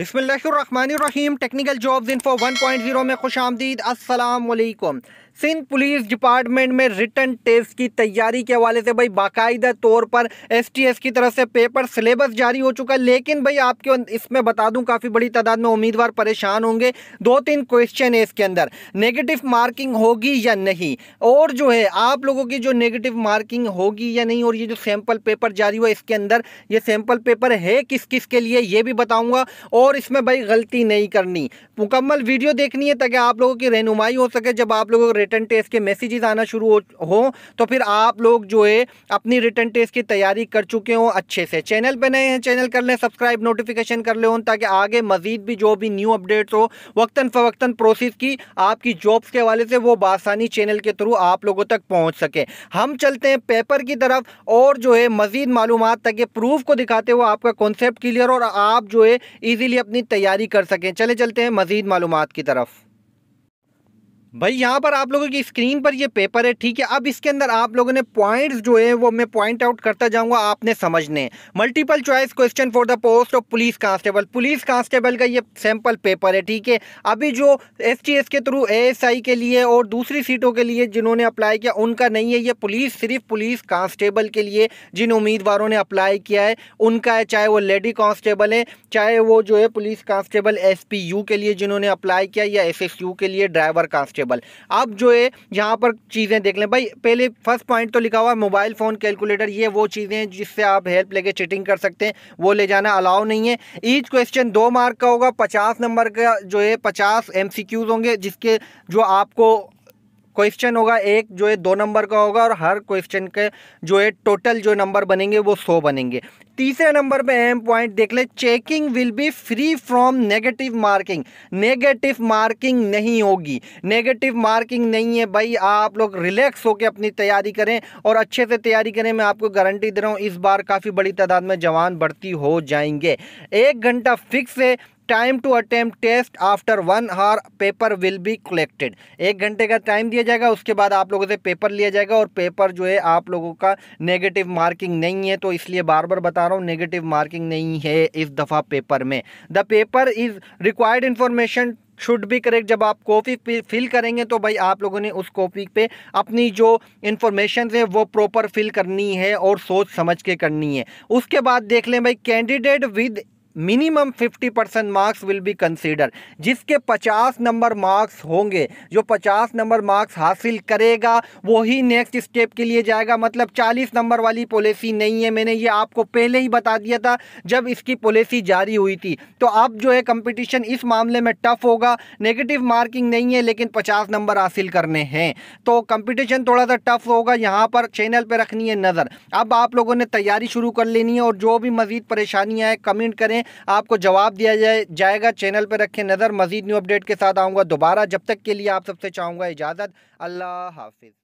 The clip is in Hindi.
बिसमीम टेक्निकल जॉब्स इन्फो 1.0 में खुश आमदीद वालेकुम सिंध पुलिस डिपार्टमेंट में रिटर्न टेस्ट की तैयारी के हवाले से भाई बाकायदा तौर पर एसटीएस की तरफ से पेपर सिलेबस जारी हो चुका है लेकिन भाई आपके इसमें बता दूं काफ़ी बड़ी तादाद में उम्मीदवार परेशान होंगे दो तीन क्वेश्चन है इसके अंदर नेगेटिव मार्किंग होगी या नहीं और जो है आप लोगों की जो नेगेटिव मार्किंग होगी या नहीं और ये जो सैम्पल पेपर जारी हुआ इसके अंदर ये सैम्पल पेपर है किस किस के लिए ये भी बताऊँगा और और इसमें भाई गलती नहीं करनी मुकम्मल वीडियो देखनी है ताकि आप लोगों की रहनुमाई हो सके जब आप लोगों को रिटर्न टेस्ट के मैसेजेस आना शुरू हो तो फिर आप लोग जो है अपनी रिटर्न टेस्ट की तैयारी कर चुके हों अच्छे से चैनल पर नए हैं चैनल कर लें सब्सक्राइब नोटिफिकेशन कर लें ताकि आगे मजीद भी जो भी न्यू अपडेट्स हो वक्ता फ़वक्ता प्रोसेस की आपकी जॉब्स के हवाले से वो बासानी चैनल के थ्रू आप लोगों तक पहुँच सके हम चलते हैं पेपर की तरफ और जो है मज़ीद मालूम तक प्रूफ को दिखाते हुए आपका कॉन्सेप्ट क्लियर और आप जो है ईजिली अपनी तैयारी कर सकें चले चलते हैं मज़ीद मालूम की तरफ भाई यहाँ पर आप लोगों की स्क्रीन पर ये पेपर है ठीक है अब इसके अंदर आप लोगों ने पॉइंट्स जो है वो मैं पॉइंट आउट करता जाऊंगा आपने समझने multiple choice question for the post of police constable police constable का ये सैंपल पेपर है ठीक है अभी जो एसटीएस के थ्रू एएसआई के लिए और दूसरी सीटों के लिए जिन्होंने अप्लाई किया उनका नहीं है ये पुलिस सिर्फ पुलिस कांस्टेबल के लिए जिन उम्मीदवारों ने अप्लाई किया है उनका है चाहे वो लेडी कांस्टेबल है चाहे वो जो है पुलिस कांस्टेबल एस के लिए जिन्होंने अप्लाई किया या एस के लिए ड्राइवर कांस्टेबल अनटचेबल अब जो है यहाँ पर चीज़ें देख लें भाई पहले फर्स्ट पॉइंट तो लिखा हुआ है मोबाइल फ़ोन कैलकुलेटर ये वो चीज़ें हैं जिससे आप हेल्प लेके चिटिंग कर सकते हैं वो ले जाना अलाउ नहीं है ईच क्वेश्चन दो मार्क का होगा पचास नंबर का जो है पचास एम होंगे जिसके जो आपको क्वेश्चन होगा एक जो है दो नंबर का होगा और हर क्वेश्चन के जो है टोटल जो नंबर बनेंगे वो सौ बनेंगे तीसरे नंबर पे एम पॉइंट देख ले checking will be free from negative marking negative marking नहीं होगी नेगेटिव मार्किंग नहीं है भाई आप लोग रिलैक्स होकर अपनी तैयारी करें और अच्छे से तैयारी करें मैं आपको गारंटी दे रहा हूँ इस बार काफ़ी बड़ी तादाद में जवान भर्ती हो जाएंगे एक घंटा फिक्स है time to attempt test after one hour paper will be collected एक घंटे का टाइम दिया जाएगा उसके बाद आप लोगों से पेपर लिया जाएगा और पेपर जो है आप लोगों का नेगेटिव मार्किंग नहीं है तो इसलिए बार बार बता रहा हूँ नेगेटिव मार्किंग नहीं है इस दफ़ा पेपर में the paper is required information should be correct जब आप कॉपी फिल करेंगे तो भाई आप लोगों ने उस कॉपी पे अपनी जो इन्फॉर्मेशन है वो प्रॉपर फिल करनी है और सोच समझ के करनी है उसके बाद देख लें भाई candidate with minimum 50 percent marks will be consider जिसके 50 नंबर मार्क्स होंगे जो 50 नंबर मार्क्स हासिल करेगा वही नेक्स्ट स्टेप के लिए जाएगा मतलब 40 नंबर वाली पॉलिसी नहीं है मैंने ये आपको पहले ही बता दिया था जब इसकी पॉलिसी जारी हुई थी तो अब जो है कंपटीशन इस मामले में टफ होगा नेगेटिव मार्किंग नहीं है लेकिन पचास नंबर हासिल करने हैं तो कंपिटिशन थोड़ा सा टफ होगा यहाँ पर चैनल पर रखनी है नज़र अब आप लोगों ने तैयारी शुरू कर लेनी है और जो भी मज़ीद परेशानियाँ हैं कमेंट करें में आपको जवाब दिया जाए जाएगा चैनल पर रखें नज़र मजीद न्यू अपडेट के साथ आऊँगा दोबारा जब तक के लिए आप सबसे चाहूँगा इजाज़त अल्लाह हाफिज़